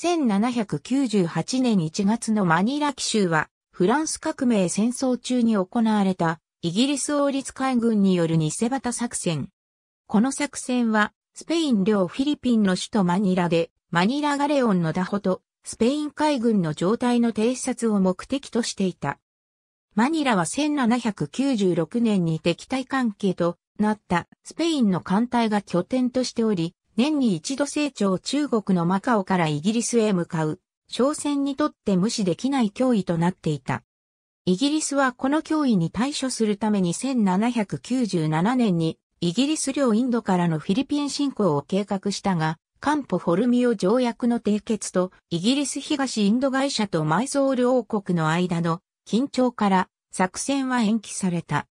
1798年1月のマニラ奇襲は、フランス革命戦争中に行われた、イギリス王立海軍による偽旗作戦。この作戦は、スペイン領フィリピンの首都マニラで、マニラガレオンの打歩と、スペイン海軍の状態の偵察を目的としていた。マニラは1796年に敵対関係となったスペインの艦隊が拠点としており、年に一度成長中国のマカオからイギリスへ向かう、商船にとって無視できない脅威となっていた。イギリスはこの脅威に対処するために1797年にイギリス領インドからのフィリピン侵攻を計画したが、カンポフォルミオ条約の締結とイギリス東インド会社と埋蔵ル王国の間の緊張から作戦は延期された。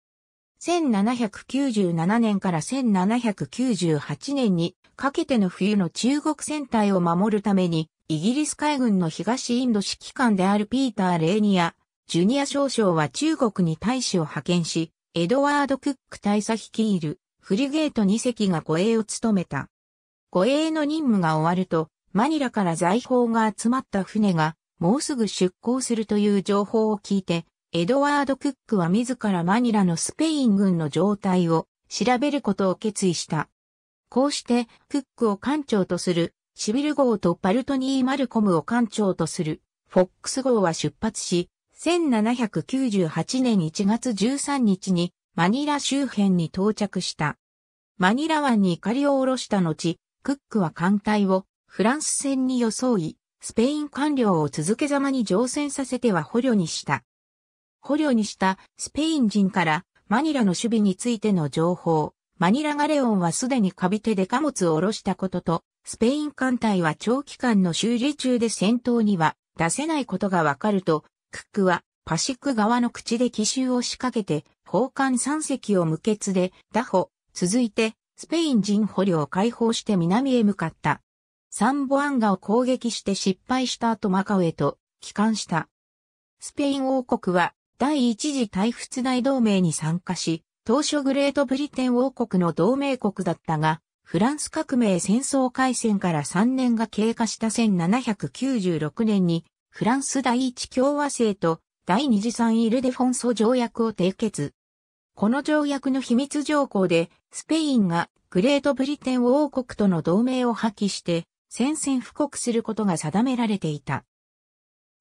1797年から1798年にかけての冬の中国戦隊を守るために、イギリス海軍の東インド指揮官であるピーター・レーニア、ジュニア少将は中国に大使を派遣し、エドワード・クック大佐率いるフリゲート2隻が護衛を務めた。護衛の任務が終わると、マニラから財宝が集まった船が、もうすぐ出港するという情報を聞いて、エドワード・クックは自らマニラのスペイン軍の状態を調べることを決意した。こうして、クックを艦長とする、シビル号とパルトニー・マルコムを艦長とする、フォックス号は出発し、1798年1月13日にマニラ周辺に到着した。マニラ湾に怒りを下ろした後、クックは艦隊をフランス船に装い、スペイン官僚を続けざまに乗船させては捕虜にした。捕虜にしたスペイン人からマニラの守備についての情報。マニラガレオンはすでにカビ手で貨物を下ろしたことと、スペイン艦隊は長期間の修理中で戦闘には出せないことがわかると、クックはパシック側の口で奇襲を仕掛けて、砲艦3隻を無血で、打歩、続いて、スペイン人捕虜を解放して南へ向かった。サンボアンガを攻撃して失敗した後マカウへと帰還した。スペイン王国は第一次大仏大同盟に参加し、当初グレートブリテン王国の同盟国だったが、フランス革命戦争開戦から3年が経過した1796年に、フランス第一共和制と第二次産イルデフォンソ条約を締結。この条約の秘密条項で、スペインがグレートブリテン王国との同盟を破棄して、宣戦布告することが定められていた。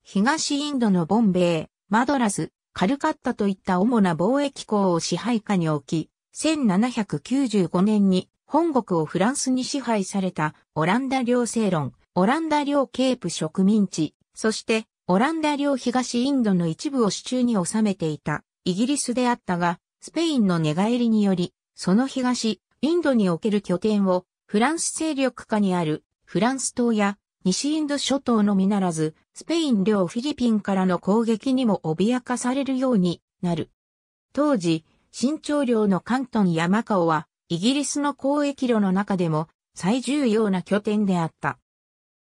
東インドのボンベイ、マドラス、カルカッタといった主な貿易港を支配下に置き、1795年に本国をフランスに支配されたオランダ領セロン、オランダ領ケープ植民地、そしてオランダ領東インドの一部を手中に収めていたイギリスであったが、スペインの寝返りにより、その東インドにおける拠点をフランス勢力下にあるフランス島や西インド諸島のみならず、スペイン領フィリピンからの攻撃にも脅かされるようになる。当時、新潮領の関東やマカオは、イギリスの交易路の中でも最重要な拠点であった。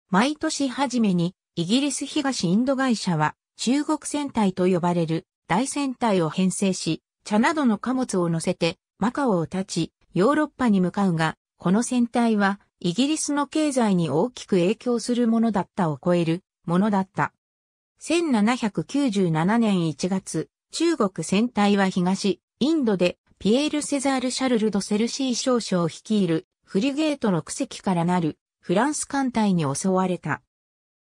毎年初めに、イギリス東インド会社は、中国船隊と呼ばれる大船隊を編成し、茶などの貨物を乗せて、マカオを立ち、ヨーロッパに向かうが、この船隊はイギリスの経済に大きく影響するものだったを超えるものだった。1797年1月、中国船隊は東、インドで、ピエール・セザール・シャルル・ド・セルシー少将を率いる、フリゲート6隻からなる、フランス艦隊に襲われた。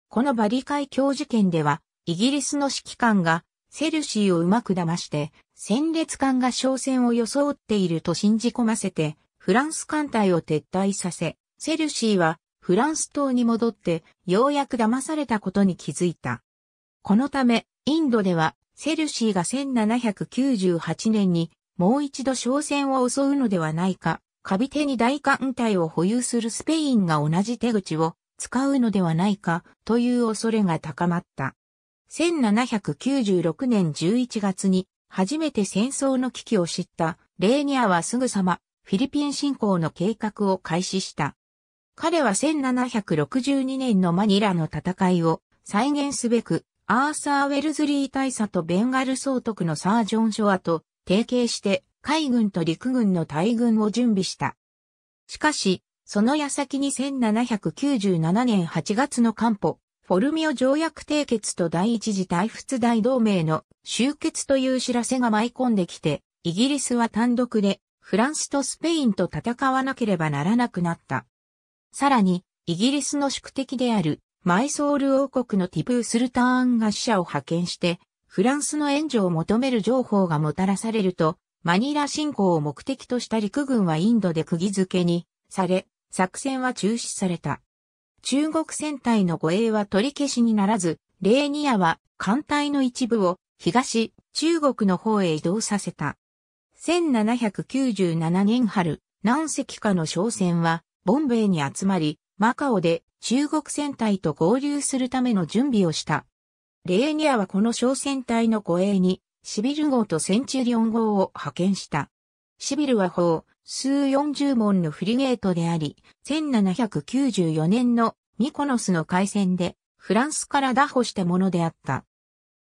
このバリ海峡事件では、イギリスの指揮官が、セルシーをうまく騙して、戦列艦が商船を装っていると信じ込ませて、フランス艦隊を撤退させ、セルシーはフランス島に戻ってようやく騙されたことに気づいた。このため、インドではセルシーが1798年にもう一度商船を襲うのではないか、カビ手に大艦隊を保有するスペインが同じ手口を使うのではないかという恐れが高まった。1796年11月に初めて戦争の危機を知ったレーニアはすぐさまフィリピン侵攻の計画を開始した。彼は1762年のマニラの戦いを再現すべく、アーサー・ウェルズリー大佐とベンガル総督のサージョン・ショアと提携して海軍と陸軍の大軍を準備した。しかし、その矢先に1797年8月の官報、フォルミオ条約締結と第一次大仏大同盟の終結という知らせが舞い込んできて、イギリスは単独でフランスとスペインと戦わなければならなくなった。さらに、イギリスの宿敵であるマイソール王国のティプースルターンが使者を派遣して、フランスの援助を求める情報がもたらされると、マニラ侵攻を目的とした陸軍はインドで釘付けにされ、作戦は中止された。中国戦隊の護衛は取り消しにならず、レーニアは艦隊の一部を東、中国の方へ移動させた。1797年春、南石下の商船はボンベイに集まり、マカオで中国船隊と合流するための準備をした。レーニアはこの小船隊の護衛に、シビル号とセンチュリオン号を派遣した。シビルは砲、数40門のフリゲートであり、1794年のミコノスの海戦で、フランスから打破したものであった。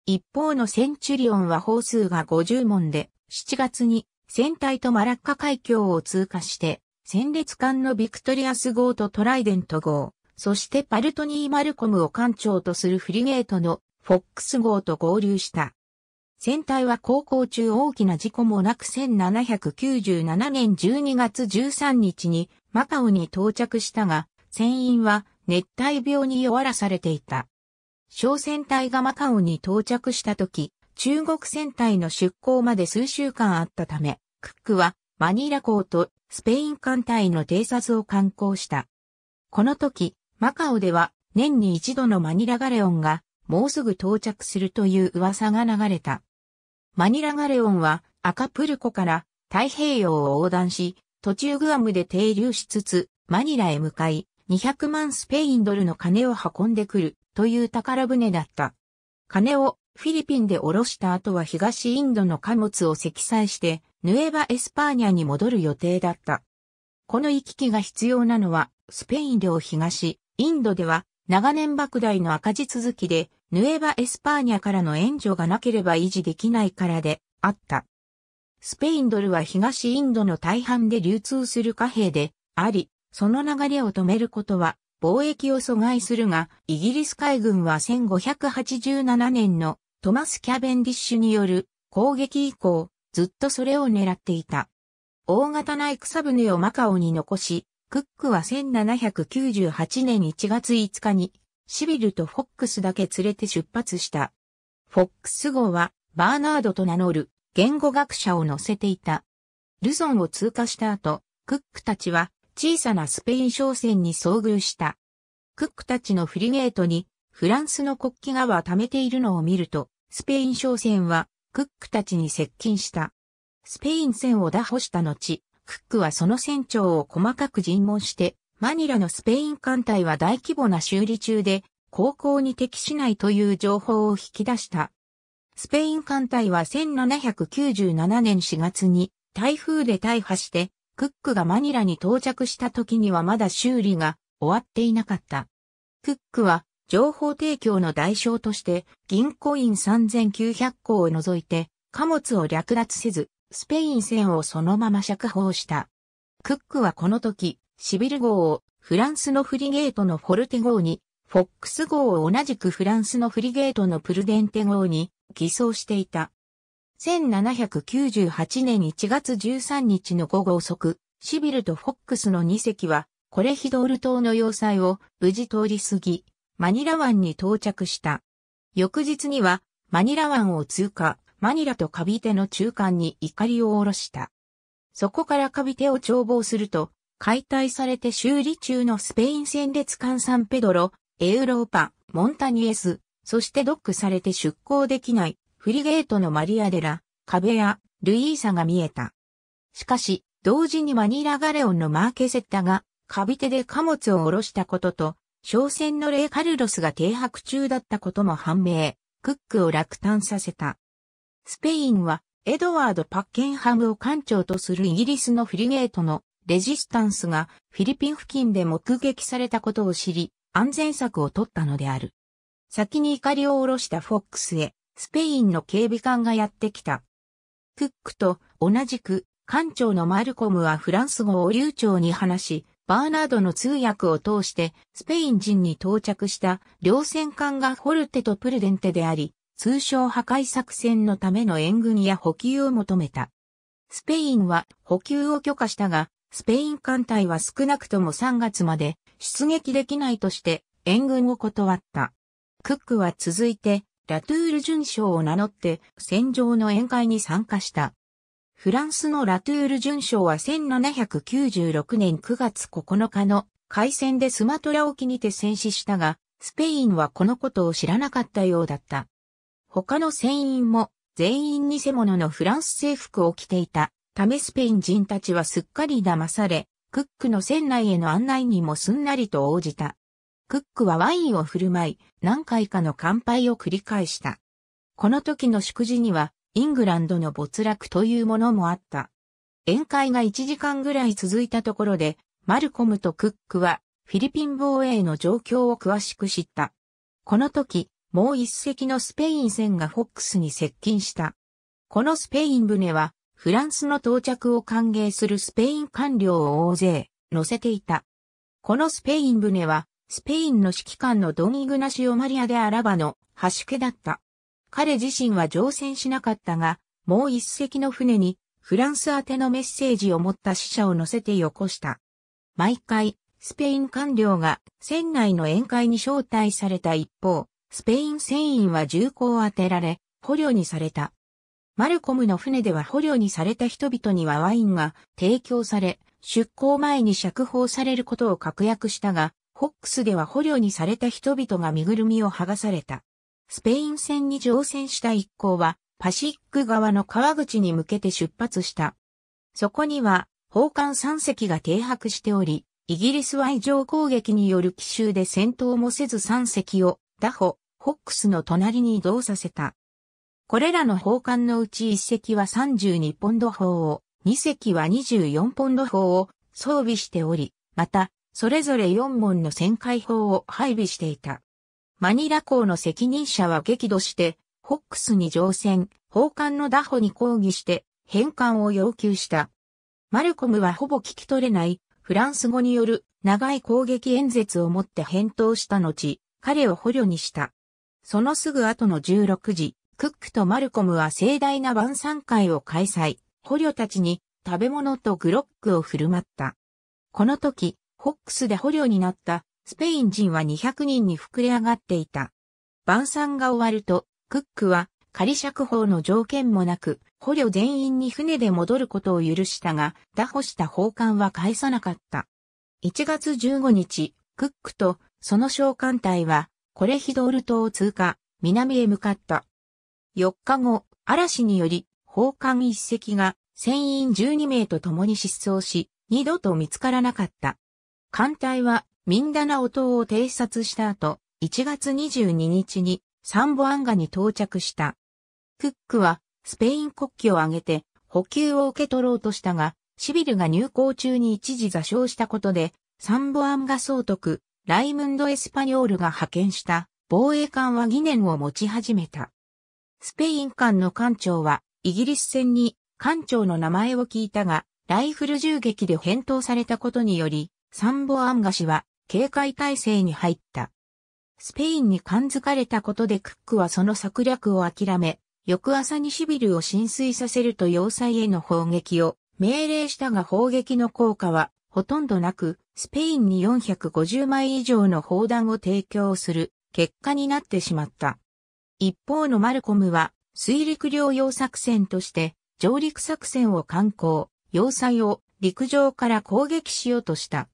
一方のセンチュリオンは砲数が50門で、7月に船隊とマラッカ海峡を通過して、戦列艦のビクトリアス号とトライデント号、そしてパルトニー・マルコムを艦長とするフリゲートのフォックス号と合流した。船体は航行中大きな事故もなく1797年12月13日にマカオに到着したが、船員は熱帯病に弱らされていた。小船隊がマカオに到着した時、中国船隊の出港まで数週間あったため、クックはマニラ港とスペイン艦隊の偵察を観光した。この時、マカオでは年に一度のマニラガレオンがもうすぐ到着するという噂が流れた。マニラガレオンはアカプルコから太平洋を横断し、途中グアムで停留しつつ、マニラへ向かい、200万スペインドルの金を運んでくるという宝船だった。金をフィリピンで降ろした後は東インドの貨物を積載して、ヌエバ・エスパーニャに戻る予定だった。この行き来が必要なのは、スペイン領東、インドでは、長年莫大の赤字続きで、ヌエバ・エスパーニャからの援助がなければ維持できないからで、あった。スペインドルは東インドの大半で流通する貨幣で、あり、その流れを止めることは、貿易を阻害するが、イギリス海軍は1587年のトマス・キャベンディッシュによる攻撃以降、ずっとそれを狙っていた。大型ナイクサ船をマカオに残し、クックは1798年1月5日にシビルとフォックスだけ連れて出発した。フォックス号はバーナードと名乗る言語学者を乗せていた。ルゾンを通過した後、クックたちは小さなスペイン商船に遭遇した。クックたちのフリゲートにフランスの国旗がは溜めているのを見ると、スペイン商船はクックたちに接近した。スペイン船を打破した後、クックはその船長を細かく尋問して、マニラのスペイン艦隊は大規模な修理中で、航行に適しないという情報を引き出した。スペイン艦隊は1797年4月に台風で大破して、クックがマニラに到着した時にはまだ修理が終わっていなかった。クックは情報提供の代償として、銀行員3900個を除いて、貨物を略奪せず、スペイン船をそのまま釈放した。クックはこの時、シビル号をフランスのフリゲートのフォルテ号に、フォックス号を同じくフランスのフリゲートのプルデンテ号に偽装していた。1798年1月13日の午後遅く、シビルとフォックスの2隻は、コレヒドール島の要塞を無事通り過ぎ、マニラ湾に到着した。翌日には、マニラ湾を通過、マニラとカビテの中間に怒りを下ろした。そこからカビテを眺望すると、解体されて修理中のスペイン戦列艦サンペドロ、エウローパ、モンタニエス、そしてドックされて出港できないフリゲートのマリアデラ、カベア、ルイーサが見えた。しかし、同時にマニラガレオンのマーケセッタが、カビテで貨物を下ろしたことと、商船のレイ・カルロスが停泊中だったことも判明、クックを落胆させた。スペインは、エドワード・パッケンハムを艦長とするイギリスのフリゲートのレジスタンスがフィリピン付近で目撃されたことを知り、安全策を取ったのである。先に怒りを下ろしたフォックスへ、スペインの警備官がやってきた。クックと同じく、艦長のマルコムはフランス語を流暢に話し、バーナードの通訳を通してスペイン人に到着した両戦艦がフォルテとプルデンテであり、通称破壊作戦のための援軍や補給を求めた。スペインは補給を許可したが、スペイン艦隊は少なくとも3月まで出撃できないとして援軍を断った。クックは続いてラトゥール巡将を名乗って戦場の宴会に参加した。フランスのラトゥール準将は1796年9月9日の海戦でスマトラ沖にて戦死したが、スペインはこのことを知らなかったようだった。他の船員も全員偽物のフランス制服を着ていたためスペイン人たちはすっかり騙され、クックの船内への案内にもすんなりと応じた。クックはワインを振る舞い、何回かの乾杯を繰り返した。この時の祝辞には、イングランドの没落というものもあった。宴会が1時間ぐらい続いたところで、マルコムとクックはフィリピン防衛の状況を詳しく知った。この時、もう一隻のスペイン船がフォックスに接近した。このスペイン船は、フランスの到着を歓迎するスペイン官僚を大勢乗せていた。このスペイン船は、スペインの指揮官のドン・イグナシオ・マリア・でアラバの橋家だった。彼自身は乗船しなかったが、もう一隻の船にフランス宛てのメッセージを持った死者を乗せてよこした。毎回、スペイン官僚が船内の宴会に招待された一方、スペイン船員は銃口を当てられ、捕虜にされた。マルコムの船では捕虜にされた人々にはワインが提供され、出港前に釈放されることを確約したが、ホックスでは捕虜にされた人々が身ぐるみを剥がされた。スペイン戦に乗船した一行は、パシック側の川口に向けて出発した。そこには、砲艦3隻が停泊しており、イギリスは異常攻撃による奇襲で戦闘もせず3隻を、ダホ、ホックスの隣に移動させた。これらの砲艦のうち1隻は32ポンド砲を、2隻は24ポンド砲を装備しており、また、それぞれ4門の旋回砲を配備していた。マニラ港の責任者は激怒して、ホックスに乗船、奉還の打歩に抗議して、返還を要求した。マルコムはほぼ聞き取れない、フランス語による長い攻撃演説をもって返答した後、彼を捕虜にした。そのすぐ後の16時、クックとマルコムは盛大な晩餐会を開催、捕虜たちに食べ物とグロックを振る舞った。この時、ホックスで捕虜になったスペイン人は200人に膨れ上がっていた。晩餐が終わると、クックは仮釈放の条件もなく、捕虜全員に船で戻ることを許したが、打破した奉還は返さなかった。1月15日、クックとその召喚隊は、コレヒドール島を通過、南へ向かった。4日後、嵐により、奉還一隻が、船員12名と共に失踪し、二度と見つからなかった。艦隊はミンダナオ島を偵察した後、1月22日にサンボアンガに到着した。クックはスペイン国旗を挙げて補給を受け取ろうとしたが、シビルが入港中に一時座礁したことで、サンボアンガ総督、ライムンド・エスパニョールが派遣した防衛艦は疑念を持ち始めた。スペイン艦の艦長はイギリス戦に艦長の名前を聞いたが、ライフル銃撃で返答されたことにより、サンボアンガ氏は警戒態勢に入った。スペインに感づかれたことでクックはその策略を諦め、翌朝にシビルを浸水させると要塞への砲撃を命令したが砲撃の効果はほとんどなく、スペインに450枚以上の砲弾を提供する結果になってしまった。一方のマルコムは水陸両用作戦として上陸作戦を観光、要塞を陸上から攻撃しようとした。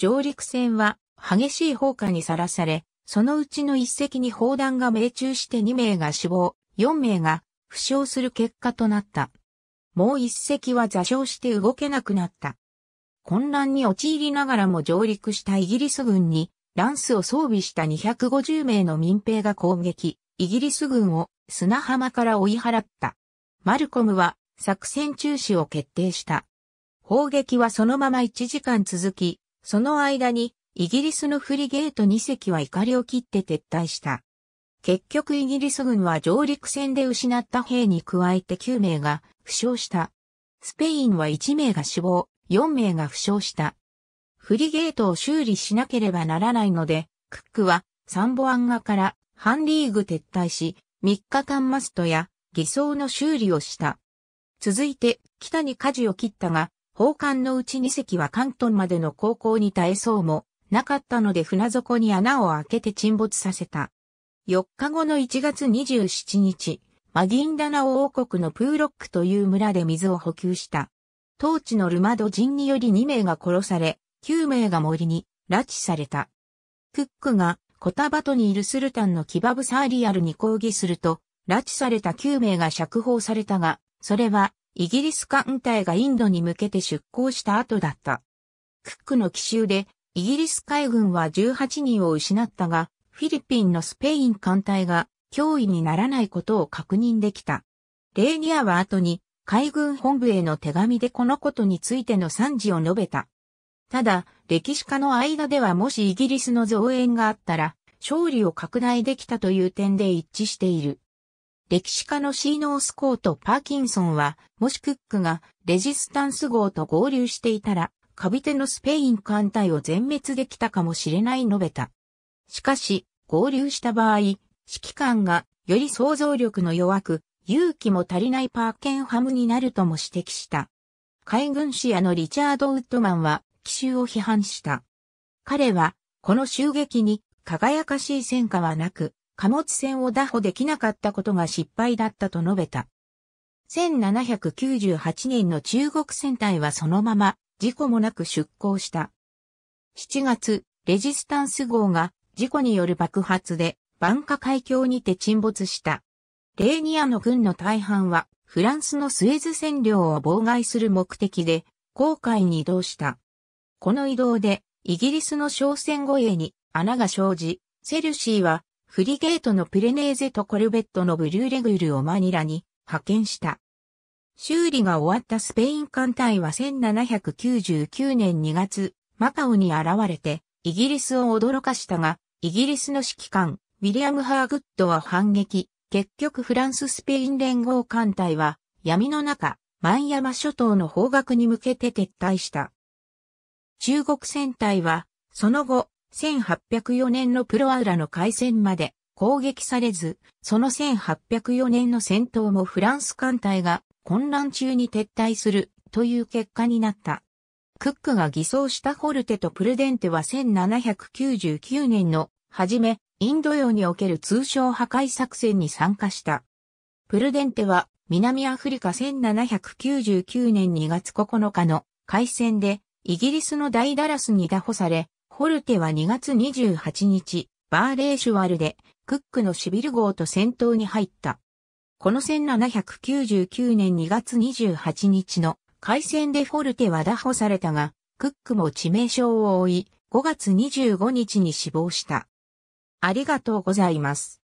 上陸船は激しい砲火にさらされ、そのうちの一隻に砲弾が命中して2名が死亡、4名が負傷する結果となった。もう一隻は座礁して動けなくなった。混乱に陥りながらも上陸したイギリス軍に、ランスを装備した250名の民兵が攻撃、イギリス軍を砂浜から追い払った。マルコムは作戦中止を決定した。砲撃はそのまま1時間続き、その間に、イギリスのフリゲート2隻は怒りを切って撤退した。結局イギリス軍は上陸戦で失った兵に加えて9名が負傷した。スペインは1名が死亡、4名が負傷した。フリゲートを修理しなければならないので、クックはサンボアンガからハンリーグ撤退し、3日間マストや偽装の修理をした。続いて、北に舵を切ったが、宝冠のうち2隻は関東までの航行に耐えそうもなかったので船底に穴を開けて沈没させた。4日後の1月27日、マディンダナオ王国のプーロックという村で水を補給した。当地のルマド人により2名が殺され、9名が森に拉致された。クックがコタバトにいるスルタンのキバブサーリアルに抗議すると、拉致された9名が釈放されたが、それはイギリス艦隊がインドに向けて出港した後だった。クックの奇襲で、イギリス海軍は18人を失ったが、フィリピンのスペイン艦隊が脅威にならないことを確認できた。レーニアは後に海軍本部への手紙でこのことについての賛辞を述べた。ただ、歴史家の間ではもしイギリスの増援があったら、勝利を拡大できたという点で一致している。歴史家のシーノースコート・パーキンソンは、もしクックがレジスタンス号と合流していたら、カビテのスペイン艦隊を全滅できたかもしれない述べた。しかし、合流した場合、指揮官がより想像力の弱く、勇気も足りないパーケンハムになるとも指摘した。海軍士やのリチャード・ウッドマンは、奇襲を批判した。彼は、この襲撃に輝かしい戦果はなく、貨物船を打破できなかったことが失敗だったと述べた。1798年の中国船体はそのまま事故もなく出港した。7月、レジスタンス号が事故による爆発で万華海峡にて沈没した。レーニアの軍の大半はフランスのスエズ占領を妨害する目的で航海に移動した。この移動でイギリスの商船護衛に穴が生じ、セルシーはフリゲートのプレネーゼとコルベットのブルーレグールをマニラに派遣した。修理が終わったスペイン艦隊は1799年2月、マカオに現れて、イギリスを驚かしたが、イギリスの指揮官、ウィリアム・ハーグッドは反撃。結局フランススペイン連合艦隊は、闇の中、万山諸島の方角に向けて撤退した。中国船隊は、その後、1804年のプロアウラの海戦まで攻撃されず、その1804年の戦闘もフランス艦隊が混乱中に撤退するという結果になった。クックが偽装したホルテとプルデンテは1799年の初め、インド洋における通商破壊作戦に参加した。プルデンテは南アフリカ1799年2月9日の海戦でイギリスの大ダラスに打破され、ホルテは2月28日、バーレーシュワルで、クックのシビル号と戦闘に入った。この1799年2月28日の海戦でフォルテは打破されたが、クックも致命傷を負い、5月25日に死亡した。ありがとうございます。